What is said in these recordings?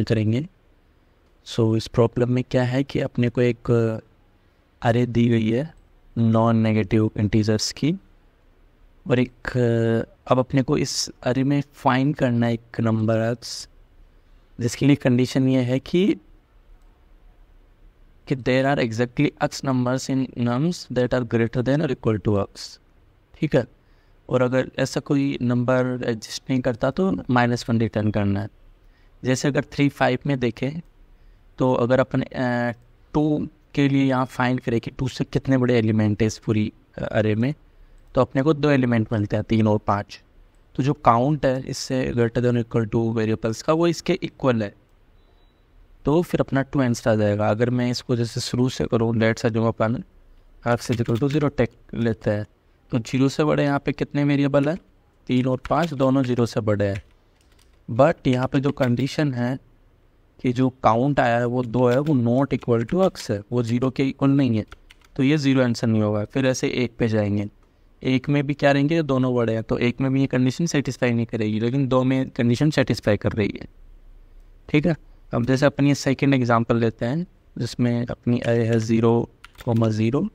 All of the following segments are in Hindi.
इसमें करेंगे सो so, इस प्रॉब्लम में क्या है कि अपने को एक अरे दी गई है नॉन नेगेटिव इंटीजर्स की और एक अब अपने को इस अरे में फाइंड करना एक नंबर जिसके लिए कंडीशन ये है कि कि there are exactly x numbers in nums that are greater than or equal to x ठीक है और अगर ऐसा कोई नंबर एग्जिस्ट नहीं करता तो माइनस वन रिटर्न करना है जैसे अगर थ्री फाइव में देखें तो अगर अपन टू के लिए यहाँ फाइंड करें कि टू से कितने बड़े एलिमेंट है इस पूरी अरे में तो अपने को दो एलिमेंट मिलते हैं तीन और पाँच तो जो काउंट है इससे greater than equal to variables का वो इसके इक्वल है तो फिर अपना टू आंसर आ जाएगा अगर मैं इसको जैसे शुरू से करूँ लेट से जो अपन x equal to zero take लेते हैं तो जीरो से बड़े यहाँ पे कितने वेरिएबल है तीन और पाँच दोनों जीरो से बड़े हैं बट यहाँ पे जो कंडीशन है कि जो काउंट आया है वो दो है वो नॉट इक्वल टू अक्स है वो जीरो के इक्वल नहीं है तो ये ज़ीरो आंसर नहीं होगा फिर ऐसे एक पे जाएंगे एक में भी क्या रहेंगे दोनों वर्ड हैं तो एक में भी ये कंडीशन सेटिस्फाई नहीं करेगी लेकिन दो में कंडीशन सेटिस्फाई कर रही है ठीक है अब जैसे अपनी सेकेंड एग्जाम्पल लेते हैं जिसमें अपनी ए है ज़ीरो कॉमा ज़ीरो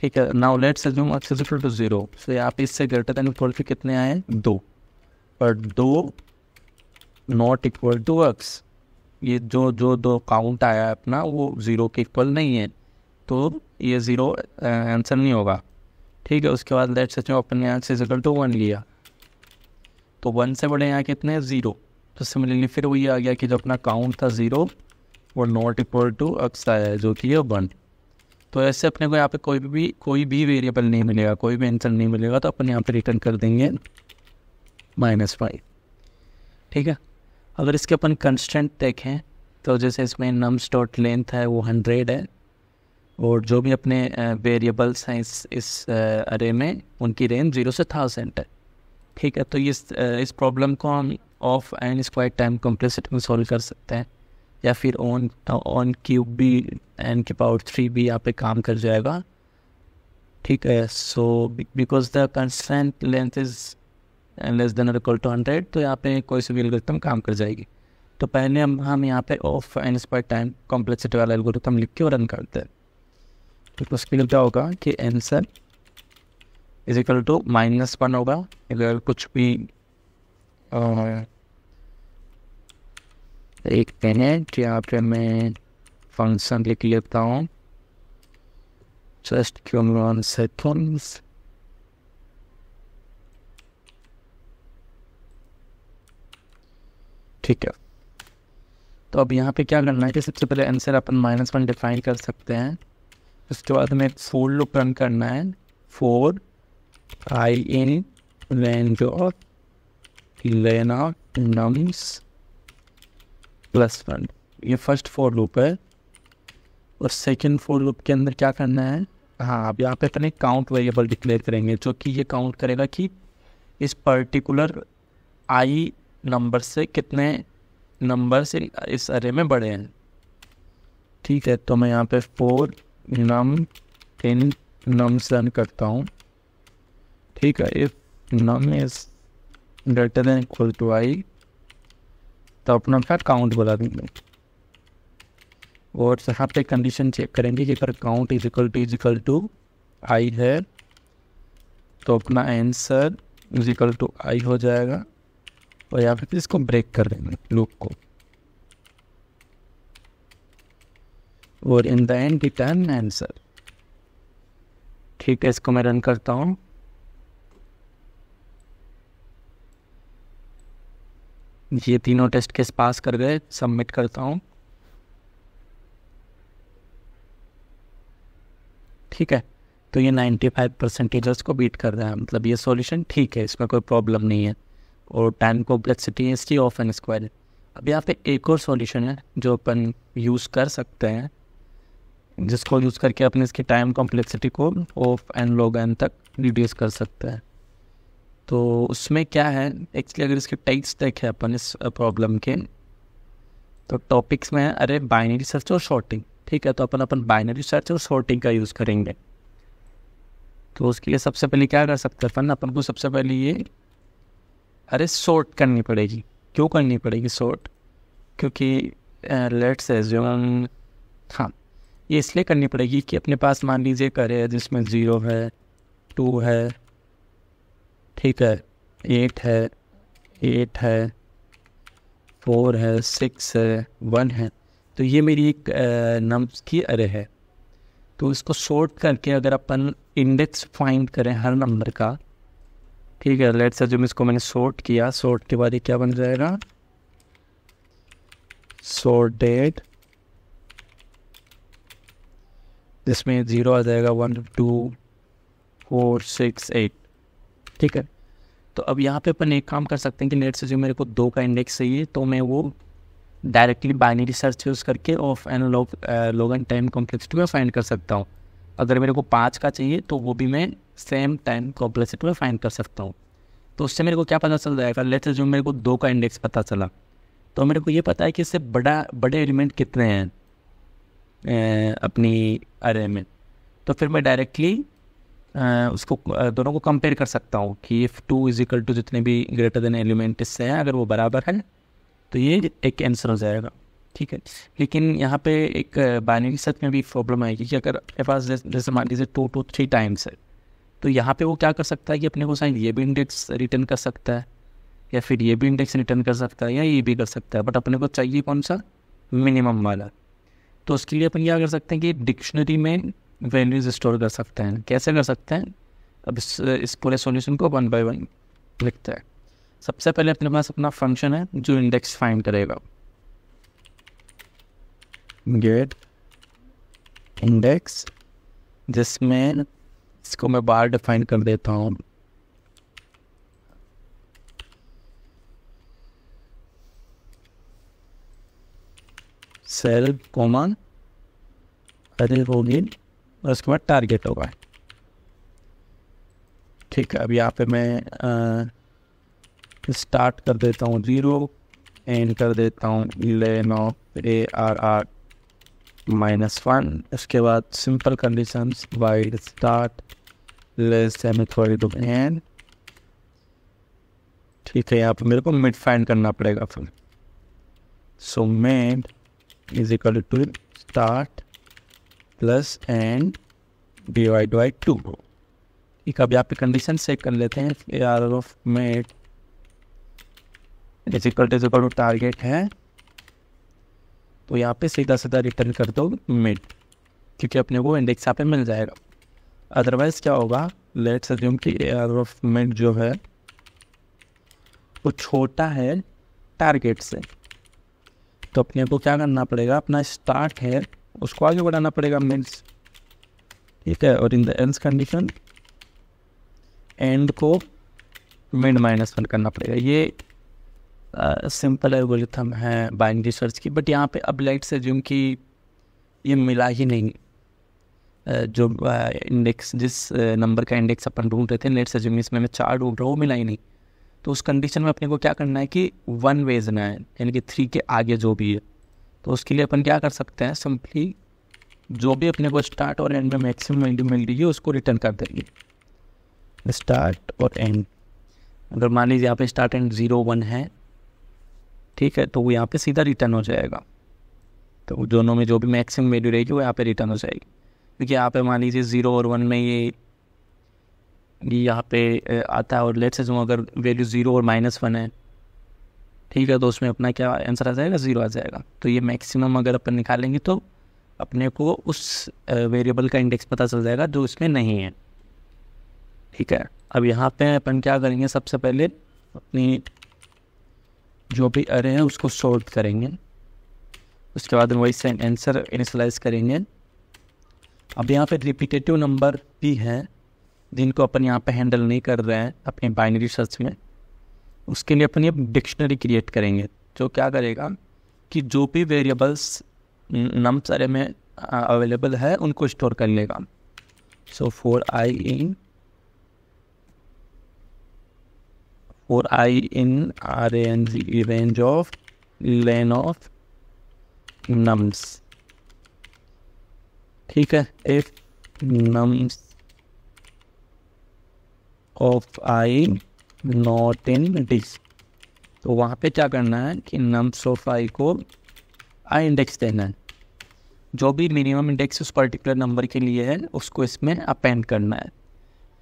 ठीक है now let's to zero so यहाँ इससे ग्रेटर देन इक्वल टू कितने आए दो पर दो नॉट इक्वल टू एक्स ये जो जो दो काउंट आया है अपना वो ज़ीरो के इक्वल नहीं है तो ये ज़ीरो आंसर नहीं होगा ठीक है उसके बाद लेट सच में अपन ने आंसर इजिकल टू वन लिया तो वन से बड़े यहाँ कितने ज़ीरो तो सिमिलरली फिर वही आ गया कि जो अपना काउंट था ज़ीरो वो नॉट इक्वल टू अक्स आया जो कि है वन तो ऐसे अपने को यहाँ पे कोई भी कोई भी वेरिएबल नहीं मिलेगा कोई भी आंसर नहीं मिलेगा तो अपन यहाँ पे रिटर्न कर देंगे माइनस फाइव ठीक है अगर इसके अपन कंस्टेंट देखें तो जैसे इसमें नम्स डॉट लेंथ है वो हंड्रेड है और जो भी अपने वेरिएबल्स हैं इस इस अरे में उनकी रेंज ज़ीरो से थाउजेंड है ठीक है तो इस इस प्रॉब्लम को हम of n square time complexity में सॉल्व कर सकते हैं या फिर ऑन ऑन क्यूब भी एंड के पावर थ्री भी यहाँ पे काम कर जाएगा ठीक है so because the constant length is n less than or equal to hundred तो यहाँ पे कोई सी भी एल्गोरिथम काम कर जाएगी तो पहले हम हम यहाँ पे of n square time complexity वाला एल्गोरिथम लिख के और रन करते हैं तो उसके लिए क्या होगा कि answer is equal to minus one होगा अगर कुछ भी एक पेन मिनट यहाँ पे मैं फंक्शन लिख लेता हूँ जस्ट क्यों सेकंड्स ठीक है तो अब यहाँ पे क्या करना है कि सबसे पहले आंसर अपन माइनस वन डिफाइन कर सकते हैं उसके बाद हमें फोर लूप रन करना है for I in range of लेना नम्स प्लस वन ये फर्स्ट फोर लूप है और सेकंड फोर लूप के अंदर क्या करना है हाँ अब यहाँ पे अपने काउंट वेरिएबल डिक्लेयर करेंगे जो कि ये काउंट करेगा कि इस पर्टिकुलर आई नंबर से कितने नंबर से इस अरे में बड़े हैं ठीक है तो मैं यहाँ पे फोर नम इन नम सन रन करता हूँ ठीक है if num is greater than equal to i तो अपना क्या काउंट बता देंगे और यहाँ पे कंडीशन चेक करेंगे कि अगर count is equal to is equal to आई है तो अपना answer is equal to i हो जाएगा और यहाँ पे इसको ब्रेक कर देंगे लूप को और in the end return answer ठीक है इसको मैं रन करता हूँ ये तीनों टेस्ट केस पास कर गए सबमिट करता हूँ ठीक है तो ये नाइन्टी फाइव परसेंटेज को बीट कर रहा है मतलब ये सॉल्यूशन ठीक है इसमें कोई प्रॉब्लम नहीं है और टाइम कॉम्प्लेक्सिटी इसकी ऑफ एन स्क्वायर अब यहाँ पे एक और सॉल्यूशन है जो अपन यूज़ कर सकते हैं जिसको यूज़ करके अपन इसकी टाइम कॉम्प्लेक्सिटी को ऑफ एन लॉग एन तक रिड्यूस कर सकते हैं तो उसमें क्या है एक्चुअली अगर इसके टाइप्स देखें अपन इस प्रॉब्लम के तो टॉपिक्स में अरे बाइनरी सर्च और शॉर्टिंग ठीक है तो अपन अपन बाइनरी सर्च और शॉर्टिंग का यूज़ करेंगे तो उसके लिए सबसे पहले क्या कर सकते हैं अपन अपन को सबसे पहले ये अरे शॉर्ट करनी पड़ेगी क्यों करनी पड़ेगी शॉर्ट क्योंकि लेट्स एज्यूम हाँ ये इसलिए करनी पड़ेगी कि अपने पास मान लीजिए एक अरे है जिसमें ज़ीरो है टू है ठीक है एट है एट है फोर है सिक्स है वन है तो ये मेरी एक नम्स की अरे है तो इसको शॉर्ट करके अगर अपन इंडेक्स फाइंड करें हर नंबर का ठीक है लेट्स जो इसको मैंने सॉर्ट किया सॉर्ट के बाद क्या बन जाएगा डेट इसमें ज़ीरो आ जाएगा one two four six eight ठीक है तो अब यहाँ पे अपन एक काम कर सकते हैं कि नेट से जो मेरे को दो का इंडेक्स चाहिए तो मैं वो डायरेक्टली बाइनरी सर्च यूज़ करके of n log log n time complexity में फाइंड कर सकता हूँ अगर मेरे को पाँच का चाहिए तो वो भी मैं सेम टाइम कॉम्प्लेक्सिटी में फाइंड कर सकता हूँ तो उससे मेरे को क्या पता चल जाएगा लेट जो मेरे को दो का इंडेक्स पता चला तो मेरे को ये पता है कि इससे बड़ा बड़े एलिमेंट कितने हैं अपनी अरे में तो फिर मैं डायरेक्टली उसको दोनों को कंपेयर कर सकता हूँ कि if two is equal to जितने भी ग्रेटर देन एलिमेंट इससे हैं अगर वो बराबर है तो ये एक आंसर हो जाएगा ठीक है लेकिन यहाँ पे एक बाइनरी सेट में भी प्रॉब्लम आएगी कि अगर पास जैसे मान लीजिए टू टू थ्री टाइम्स है तो यहाँ पे वो क्या कर सकता है कि अपने को साइन ये भी इंडेक्स रिटर्न कर सकता है या फिर ये भी इंडेक्स रिटर्न कर सकता है या ये भी कर सकता है बट अपने को चाहिए कौन सा मिनिमम वाला तो उसके लिए अपन क्या कर सकते हैं कि डिक्शनरी में वैल्यूज स्टोर कर सकते हैं कैसे कर सकते हैं अब इस, इस पूरे सोल्यूशन को वन बाई वन लिखते हैं सबसे पहले अपने पास अपना फंक्शन है जो इंडेक्स फाइंड करेगा गेट इंडेक्स जिसमें इसको मैं बार डिफाइन कर देता हूँ सेल कॉमन अरे होगी और उसके बाद टारगेट होगा ठीक है अब यहाँ पे मैं स्टार्ट कर देता हूँ ज़ीरो एंड कर देता हूँ len of A R R minus one इसके बाद simple conditions while start less एमिथोरिडो एन ठीक है यहाँ पर मेरे को मिड फाइंड करना पड़ेगा फिर so mid is equal to start plus end divide by two ठीक अभी यहाँ कंडीशन सेट कर लेते हैं A R of mid is equal to is equal to target है तो यहाँ पे सीधा सीधा रिटर्न कर दो मिड क्योंकि अपने वो इंडेक्स यहाँ पे मिल जाएगा अदरवाइज क्या होगा लेट्स अज्यूम कि एयर ऑफ मेंट जो है वो छोटा है टारगेट से तो अपने को क्या करना पड़ेगा अपना स्टार्ट है उसको आगे बढ़ाना पड़ेगा मिड्स ठीक है और in the end condition end को मिड माइनस वन करना पड़ेगा ये सिंपल एल्गोरिथम है बाइंडी सर्च की बट यहाँ पे अब लाइट से जूम कि ये मिला ही नहीं जो इंडेक्स जिस नंबर का इंडेक्स अपन ढूंढ रहे थे लेट से इसमें हमें चार ढूंढ रहा हूँ मिला ही नहीं तो उस कंडीशन में अपने को क्या करना है कि वन भेजना है यानी कि थ्री के आगे जो भी है तो उसके लिए अपन क्या कर सकते हैं सिंपली जो भी अपने को स्टार्ट और एंड में मैक्सिमम वैल्यू मिल रही है उसको रिटर्न कर देंगे स्टार्ट और एंड अगर मान लीजिए यहाँ पे स्टार्ट एंड ज़ीरो वन है ठीक है तो वो यहाँ पे सीधा रिटर्न हो जाएगा तो दोनों में जो भी मैक्सिमम वैल्यू रहेगी वो यहाँ पे रिटर्न हो जाएगी देखिए यहाँ पे मान लीजिए ज़ीरो और वन में ये ये यहाँ पे आता है और लेट से जो अगर वैल्यू ज़ीरो और माइनस वन है ठीक है तो उसमें अपना क्या आंसर आ जाएगा ज़ीरो आ जाएगा तो ये मैक्सिमम अगर अपन निकालेंगे तो अपने को उस वेरिएबल का इंडेक्स पता चल जाएगा जो इसमें नहीं है ठीक है अब यहाँ पे अपन क्या करेंगे सबसे पहले अपनी जो भी अरे हैं उसको सॉर्ट करेंगे उसके बाद वही से आंसर इनिशलाइज करेंगे अब यहाँ पे रिपीटेटिव नंबर भी हैं जिनको अपन यहाँ पे हैंडल नहीं कर रहे हैं अपने बाइनरी सर्च में उसके लिए अपन ये डिक्शनरी क्रिएट करेंगे जो क्या करेगा कि जो भी वेरिएबल्स नम सारे में अवेलेबल है उनको स्टोर कर लेगा so for I in for I in R N G range of len of nums ठीक है if nums of I not in this तो वहाँ पे क्या करना है कि नम्स ऑफ आई को आई इंडेक्स देना है जो भी मिनिमम इंडेक्स उस पर्टिकुलर नंबर के लिए है उसको इसमें अपेंड करना है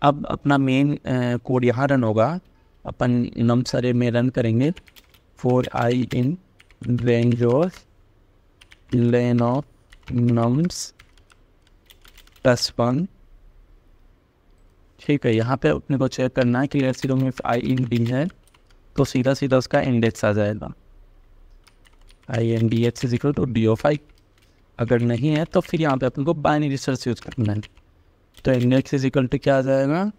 अब अपना मेन कोड यहाँ रन होगा अपन नम सारे में रन करेंगे for I in range of len of nums plus one ठीक है यहाँ पे अपने को चेक करना है कि लेट सीरो में आई इन डी है तो सीधा सीधा उसका इंडेक्स आ जाएगा I N D X is equal to D of I अगर नहीं है तो फिर यहाँ पे अपन को बाइनरी रिसर्च यूज करना है तो इंडेक्स इज इक्वल टू क्या आ जाएगा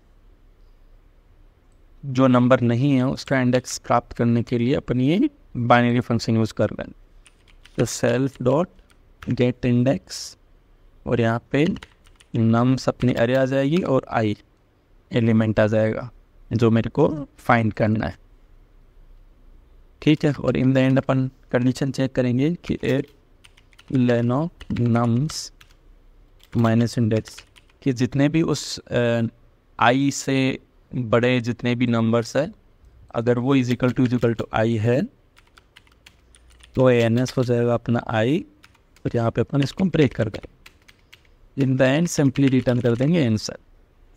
जो नंबर नहीं है उसका इंडेक्स प्राप्त करने के लिए अपन ये बाइनरी फंक्शन यूज़ कर रहे हैं तो सेल्फ डॉट गेट इंडेक्स और यहाँ पे नम्स अपनी अरे आ जाएगी और आई एलिमेंट आ जाएगा जो मेरे को फाइंड करना है ठीक है और इन द एंड अपन कंडीशन चेक करेंगे कि एट लेनो नम्स माइनस इंडेक्स कि जितने भी उस आई से बड़े जितने भी नंबर्स है अगर वो इजिकल टू इजिकल टू आई है तो एन एस हो जाएगा अपना आई और यहाँ पे अपन इसको ब्रेक कर देंगे in the end simply return कर देंगे आंसर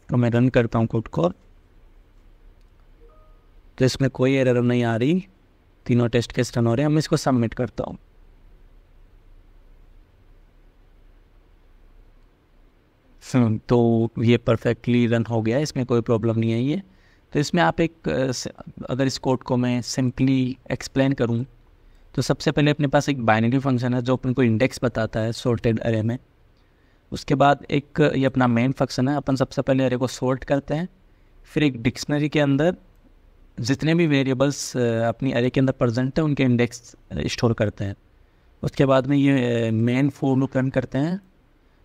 तो मैं रन करता हूँ कोड को तो इसमें कोई एरर नहीं आ रही तीनों टेस्ट केस रन हो रहे हैं मैं इसको सबमिट करता हूँ तो ये परफेक्टली रन हो गया इसमें कोई प्रॉब्लम नहीं है ये तो इसमें आप एक अगर इस कोड को मैं सिंपली एक्सप्लेन करूँ तो सबसे पहले अपने पास एक बाइनरी फंक्शन है जो अपन को इंडेक्स बताता है सोर्टेड अरे में उसके बाद एक ये अपना मेन फंक्शन है अपन सबसे पहले अरे को सोल्ट करते हैं फिर एक डिक्शनरी के अंदर जितने भी वेरिएबल्स अपनी अरे के अंदर प्रेजेंट हैं उनके इंडेक्स स्टोर करते हैं उसके बाद में ये मेन फोर लूप रन करते हैं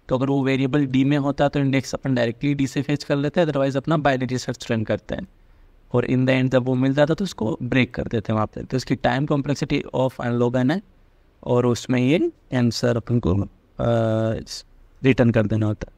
तो अगर वो वेरिएबल डी में होता है तो इंडेक्स अपन डायरेक्टली डी से फेच कर लेते हैं अदरवाइज़ अपना बाइनरी सर्च रन करते हैं और इन द एंड जब वो मिल जाता तो उसको ब्रेक कर देते हैं वहाँ पर तो इसकी टाइम कॉम्प्लेक्सिटी ऑफ अनलोगन है और उसमें ये आंसर अपन को रिटर्न कर देना होता